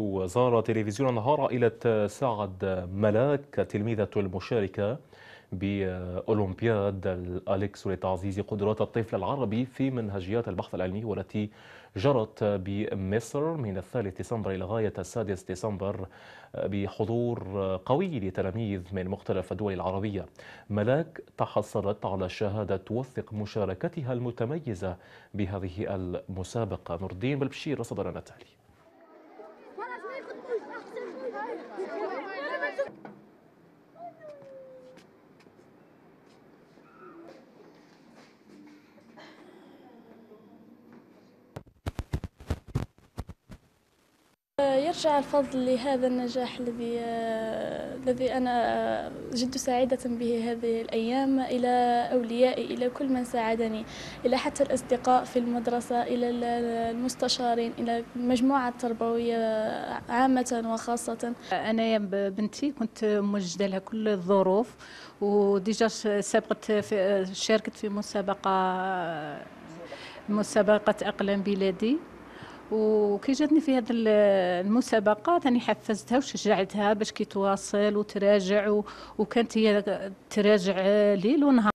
وزار تلفزيون النهار إلى سعد ملاك تلميذة المشاركة بأولمبياد الأليكس لتعزيز قدرات الطفل العربي في منهجيات البحث العلمي والتي جرت بمصر من الثالث ديسمبر إلى غاية السادس ديسمبر بحضور قوي لتلاميذ من مختلف الدول العربية ملاك تحصلت على شهادة توثق مشاركتها المتميزة بهذه المسابقة نور الدين بالبشير صدرنا التالي يرجع الفضل لهذا النجاح الذي الذي انا جد سعيده به هذه الايام الى اوليائي الى كل من ساعدني الى حتى الاصدقاء في المدرسه الى المستشارين الى المجموعه التربويه عامه وخاصه انا يا بنتي كنت موجده لها كل الظروف وديجا سبقت في شاركت في مسابقه مسابقه اقلام بلادي وكي جاتني في هذه المسابقه ثاني حفزتها وشجعتها باش كي تواصل وتراجع وكانت هي تراجع ليل ونهار